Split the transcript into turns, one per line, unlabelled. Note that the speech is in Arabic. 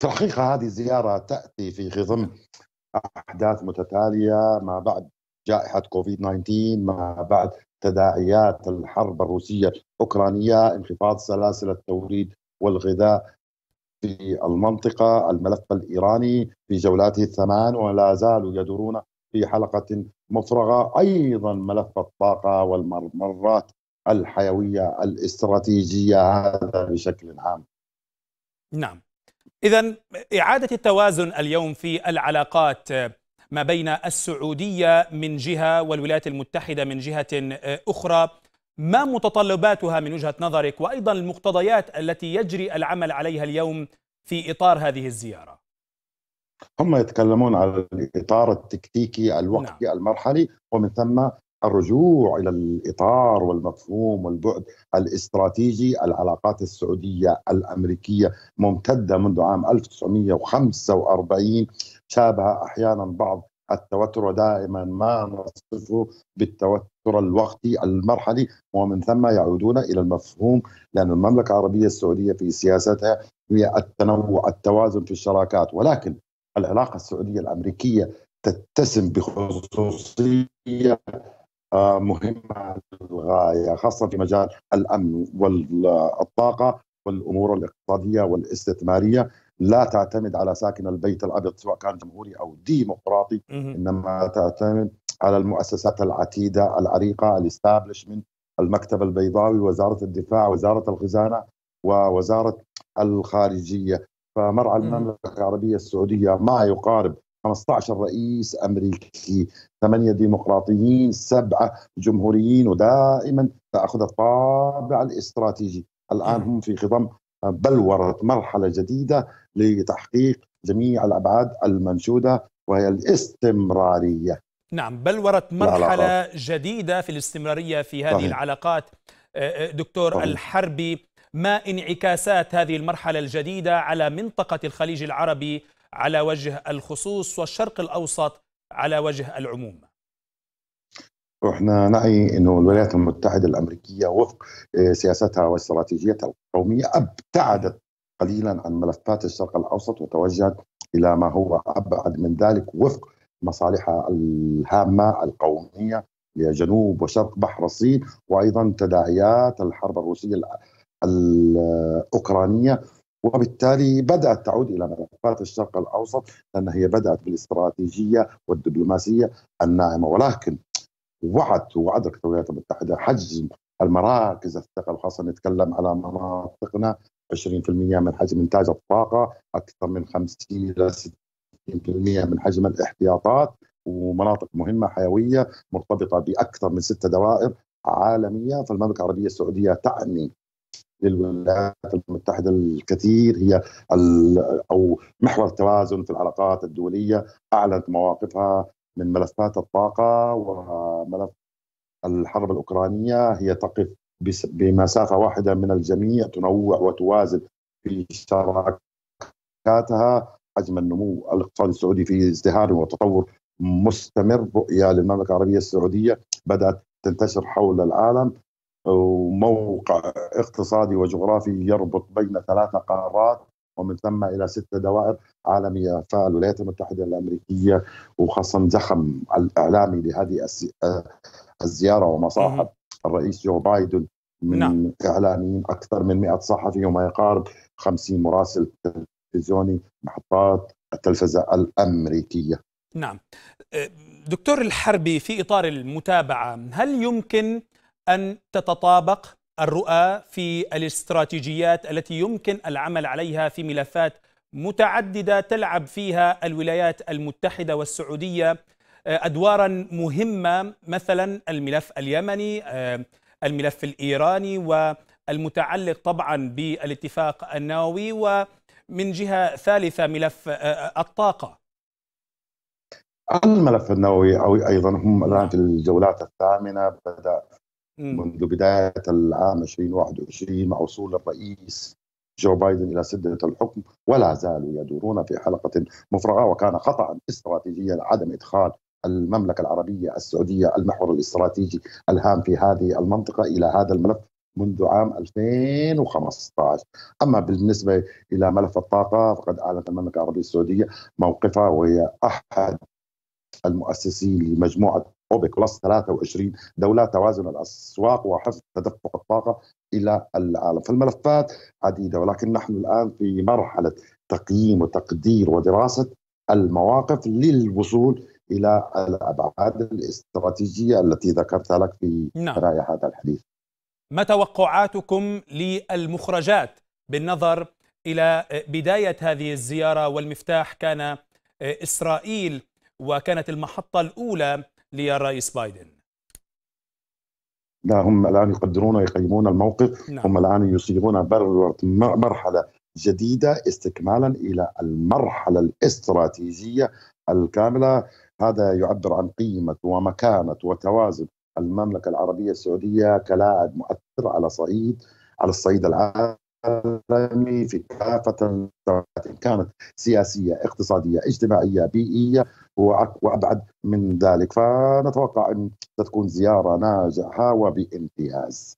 تحقيق الحقيقه هذه الزياره تاتي في خضم احداث متتاليه ما بعد جائحه كوفيد 19 ما بعد تداعيات الحرب الروسيه الاوكرانيه انخفاض سلاسل التوريد والغذاء في المنطقه الملف الايراني في جولاته الثمان ولا زالوا يدورون في حلقه مفرغه ايضا ملف الطاقه والممرات الحيويه الاستراتيجيه هذا بشكل عام
نعم إذا إعادة التوازن اليوم في العلاقات ما بين السعودية من جهة والولايات المتحدة من جهة أخرى ما متطلباتها من وجهة نظرك وأيضا المقتضيات التي يجري العمل عليها اليوم في إطار هذه الزيارة
هم يتكلمون على الإطار التكتيكي الوقتي نعم. المرحلي ومن ثم الرجوع الى الاطار والمفهوم والبعد الاستراتيجي العلاقات السعوديه الامريكيه ممتده منذ عام 1945 شابه احيانا بعض التوتر ودائما ما نصفه بالتوتر الوقتي المرحلي ومن ثم يعودون الى المفهوم لان المملكه العربيه السعوديه في سياستها هي التنوع التوازن في الشراكات ولكن العلاقه السعوديه الامريكيه تتسم بخصوصيه آه، مهمة للغاية خاصة في مجال الأمن والطاقة والأمور الاقتصادية والاستثمارية لا تعتمد على ساكن البيت الأبيض سواء كان جمهوري أو ديمقراطي إنما تعتمد على المؤسسات العتيدة العريقة الاستابلشمنت المكتب البيضاوي وزارة الدفاع وزارة الخزانة ووزارة الخارجية فمرعى المملكة العربية السعودية ما يقارب 15 رئيس امريكي ثمانيه ديمقراطيين سبعه جمهوريين ودائما تاخذ الطابع الاستراتيجي الان هم في خضم بلوره مرحله جديده لتحقيق جميع الابعاد المنشوده وهي الاستمراريه
نعم بلوره مرحله آه. جديده في الاستمراريه في هذه صحيح. العلاقات آه، آه، دكتور صحيح. الحربي ما انعكاسات هذه المرحله الجديده على منطقه الخليج العربي على وجه الخصوص والشرق الأوسط على وجه العموم
احنا نعي انه الولايات المتحده الامريكيه وفق آه، سياستها واستراتيجيتها القوميه ابتعدت قليلا عن ملفات الشرق الاوسط وتوجهت الى ما هو ابعد من ذلك وفق مصالحها الهامه القوميه لجنوب وشرق بحر الصين وايضا تداعيات الحرب الروسيه الاوكرانيه وبالتالي بدأت تعود إلى ملفات الشرق الأوسط لأن هي بدأت بالاستراتيجية والدبلوماسية الناعمة ولكن وعد وعدت الولايات المتحدة حجم المراكز الثقل الخاصه نتكلم على مناطقنا 20% من حجم إنتاج الطاقة أكثر من 50 إلى 60% من حجم الاحتياطات ومناطق مهمة حيوية مرتبطة بأكثر من ستة دوائر عالمية فالمملكة العربية السعودية تعني للولايات المتحدة الكثير هي أو محور التوازن في العلاقات الدولية أعلنت مواقفها من ملفات الطاقة وملف الحرب الأوكرانية هي تقف بمسافة واحدة من الجميع تنوع وتوازن في شراكاتها حجم النمو الاقتصادي السعودي في ازدهار وتطور مستمر رؤية للمملكة العربية السعودية بدأت تنتشر حول العالم وموقع اقتصادي وجغرافي يربط بين ثلاث قارات ومن ثم الى ست دوائر عالميه فالولايات المتحده الامريكيه وخاصه زخم الاعلامي لهذه الزياره ومصاحب الرئيس جو بايدن من نعم. اعلاميين اكثر من 100 صحفي وما يقارب 50 مراسل تلفزيوني محطات التلفزه الامريكيه.
نعم. أه، دكتور الحربي في اطار المتابعه هل يمكن أن تتطابق الرؤى في الاستراتيجيات التي يمكن العمل عليها في ملفات متعددة تلعب فيها الولايات المتحدة والسعودية آه، أدوارا مهمة مثلا الملف اليمني آه، الملف الإيراني والمتعلق طبعا بالاتفاق النووي ومن جهة ثالثة ملف آه، الطاقة
الملف النووي أيضا هم الآن في الجولات
الثامنة
بدأ منذ بداية العام 2021 مع وصول الرئيس جو بايدن إلى سدة الحكم ولا زالوا يدورون في حلقة مفرغة وكان خطأ استراتيجيا عدم إدخال المملكة العربية السعودية المحور الاستراتيجي الهام في هذه المنطقة إلى هذا الملف منذ عام 2015 أما بالنسبة إلى ملف الطاقة فقد أعلنت المملكة العربية السعودية موقفها وهي أحد المؤسسين لمجموعة أوبك بلس 23 دولة توازن الأسواق وحفظ تدفق الطاقة إلى العالم فالملفات عديدة ولكن نحن الآن في مرحلة تقييم وتقدير ودراسة المواقف للوصول الى الابعاد الاستراتيجيه التي ذكرتها لك في بدايه نعم. هذا الحديث.
ما توقعاتكم للمخرجات بالنظر الى بدايه هذه الزياره والمفتاح كان اسرائيل وكانت المحطه الاولى للرئيس بايدن
لا هم الان يقدرون ويقيمون الموقف نعم. هم الان يصيغون مرحله جديده استكمالا الى المرحله الاستراتيجيه الكامله هذا يعبر عن قيمه ومكانه وتوازن المملكه العربيه السعوديه كلاعب مؤثر على صعيد على الصعيد العالمي العالمي في كافة إن كانت سياسية اقتصادية اجتماعية بيئية وأبعد من ذلك
فنتوقع أن ستكون زيارة ناجحة وبامتياز